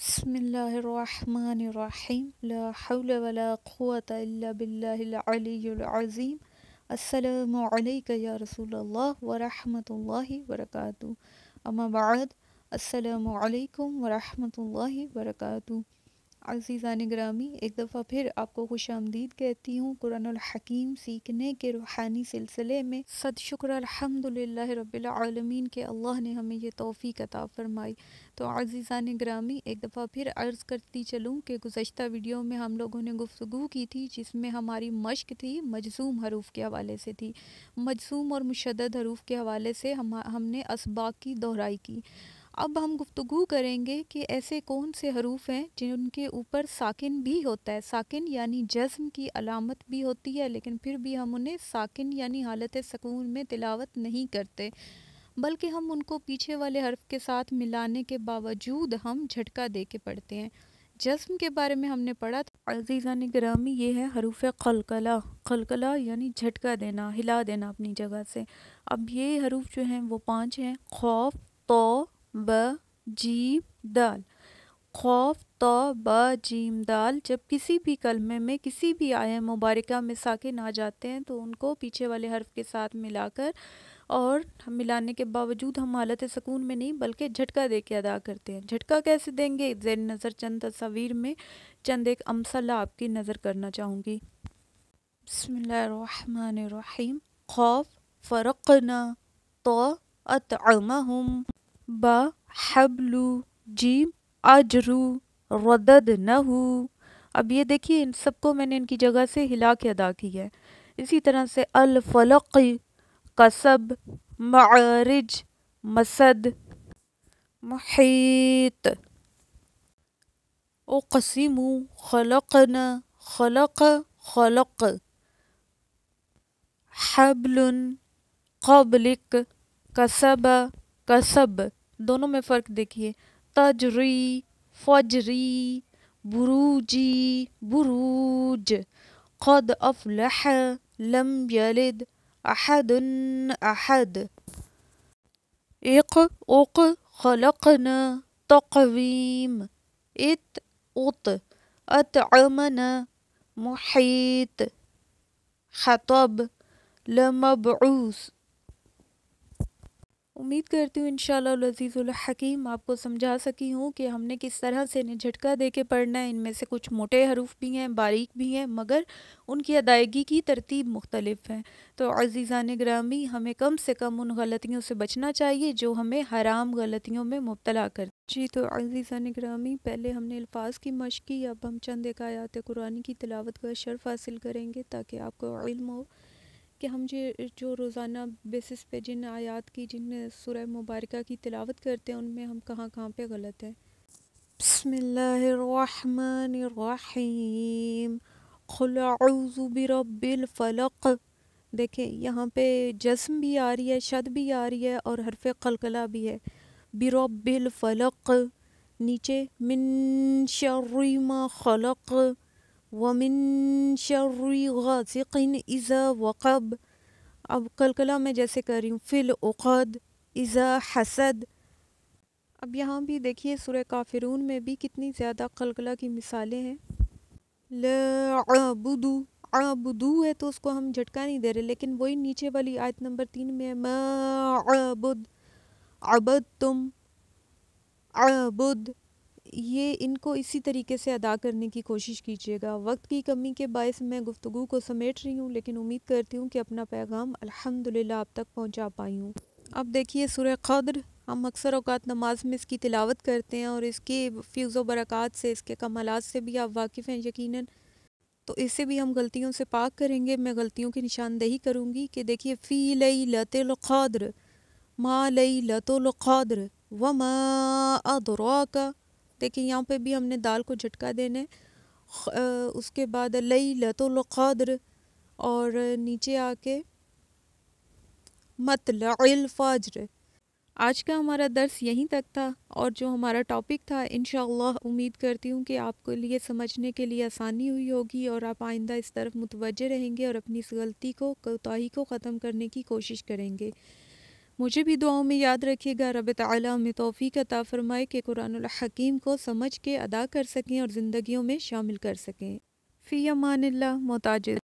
बसमीम ला हौल वला क़ुवत इल्ला बिल्लाहिल अलियुल अज़ीम अस्सलाम वालेकुम या रसूलुल्लाह व रहमतुल्लाहि व बरकातहू अम्मा बाद अस्सलाम वालेकुम व रहमतुल्लाहि व बरकातहू अजीज़ान ग्रामी एक दफ़ा फिर आपको खुश आमदीद कहती हूँ कुरान हकीम सीखने के रूहानी सिलसिले में सद शुक्र अलहमदिल्ला रबालमीन के अल्लाह ने हमें यह तोफ़ी कता फ़रमाई तो अजीज़ान ग्रामी एक दफ़ा फिर अर्ज़ करती चलूँ कि गुज्त वीडियो में हम लोगों ने गुफ्तु की थी जिसमें हमारी मश्क थी मजसूम हरूफ के हवाले से थी मजसूम और मुशद हरूफ के हवाले से हम हमने इसबाक की दोहराई की अब हम गुफ्तु करेंगे कि ऐसे कौन से हरूफ हैं जिनके ऊपर साकिन भी होता है साकिन यानी जज्म की अलामत भी होती है लेकिन फिर भी हम उन्हें साकिन यानी हालत सकून में तिलावत नहीं करते बल्कि हम उनको पीछे वाले हर्फ के साथ मिलाने के बावजूद हम झटका दे के पढ़ते हैं जज्म के बारे में हमने पढ़ा था अजीज़ा ग्रामी ये है हरूफ खलकला खलकला यानी झटका देना हिला देना अपनी जगह से अब ये हरूफ जो हैं वो पाँच हैं खौफ तो ब जी दाल खौफ तो ब जीम दाल जब किसी भी कलमे में किसी भी आय मुबारका में साकिन आ जाते हैं तो उनको पीछे वाले हर्फ के साथ मिलाकर और मिलाने के बावजूद हम हालत सकून में नहीं बल्कि झटका दे के अदा करते हैं झटका कैसे देंगे ज़ैर नज़र चंद तस्वीर में चंद एक अमसला आपकी नज़र करना चाहूँगी बसमीम खौफ फ़रकना तो अतम ब हबलू जी अजरू रदद नहू अब ये देखिए इन सबको मैंने इनकी जगह से हिला के अदा की है इसी तरह से अलफलक कसब मारिज मसद महत ओ खलकन खलक खलक हबल कबलिक कसब कसब दोनों में फ़र्क देखिए तजरी फजरी بروجي بروج قد أفلح لم يلد أحد أحد إق أق خلقنا تقويم إت أط أطعمنا محيط خطب لمبعوث उम्मीद करती हूँ इन शज़ीज़ुलहकीम आपको समझा सकी हूँ कि हमने किस तरह से इन्हें झटका दे के पढ़ना है इनमें से कुछ मोटे हरूफ भी हैं बारीक भी हैं मगर उनकी अदायगी की तरतीब मुख्तलिफ है तो अजीज़ान ग्रामी हमें कम से कम उन गलतियों से बचना चाहिए जो हमें हराम गलतियों में मुबतला कर जी तो अजीज़ान ग्रामी पहले हमने अल्फाज की मश्क़ की अब हम चंद एक आयात कुरानी की तलावत का शर्फ हासिल करेंगे ताकि आपको इल्म हो कि हम जो जो रोज़ाना बेसिस पे जिन आयात की जिन सुरह मुबारक की तिलावत करते हैं उनमें हम कहाँ कहाँ पे गलत हैं बसमीम फ़लक देखें यहाँ पे जज्म भी आ रही है शद भी आ रही है और हरफ कलकला भी है बिरबिलफल नीचे मिन शर्मा खलक वमिन शर्री इज़ा वक़ब अब कल कला मैं जैसे कर रही हूँ फ़िल उद इज़ा हसद अब यहाँ भी देखिए सूर्य काफिरून में भी कितनी ज़्यादा कलकला की मिसालें हैं लबुदू आबुदू है तो उसको हम झटका नहीं दे रहे लेकिन वही नीचे वाली आयत नंबर तीन में मबुद अबद तुम अबुद ये इनको इसी तरीके से अदा करने की कोशिश कीजिएगा वक्त की कमी के बायस मैं गुफ्तु को समेट रही हूँ लेकिन उम्मीद करती हूँ कि अपना पैगाम अल्हम्दुलिल्लाह आप तक पहुँचा पाई हूँ अब देखिए सूर्य कद्र हम अक्सर अवकात नमाज में इसकी तिलावत करते हैं और इसके फ्यूज़ व बरक़ात से इसके कमलात से भी आप वाकिफ़ हैं यकीनन तो इससे भी हम गलतियों से पाक करेंगे मैं गलतियों की निशानदेही करूँगी कि देखिए फ़ी लई लतलद्र माँ लई लतलद्र व मा अदरा का देखिए यहाँ पे भी हमने दाल को झटका देना है उसके बाद लई लतुल्क़द्र और नीचे आके मतल फ़ाजर आज का हमारा दर्स यहीं तक था और जो हमारा टॉपिक था इन उम्मीद करती हूँ कि आपको लिए समझने के लिए आसानी हुई होगी और आप आइंदा इस तरफ मुतवजह रहेंगे और अपनी इस गलती को कोताही को ख़त्म करने की कोशिश करेंगे मुझे भी दुआओं में याद रखिएगा रब ताली में तोफ़ी का फरमाए कि कुरान हकीम को समझ के अदा कर सकें और ज़िंदगियों में शामिल कर सकें फ़ी अमान मोताज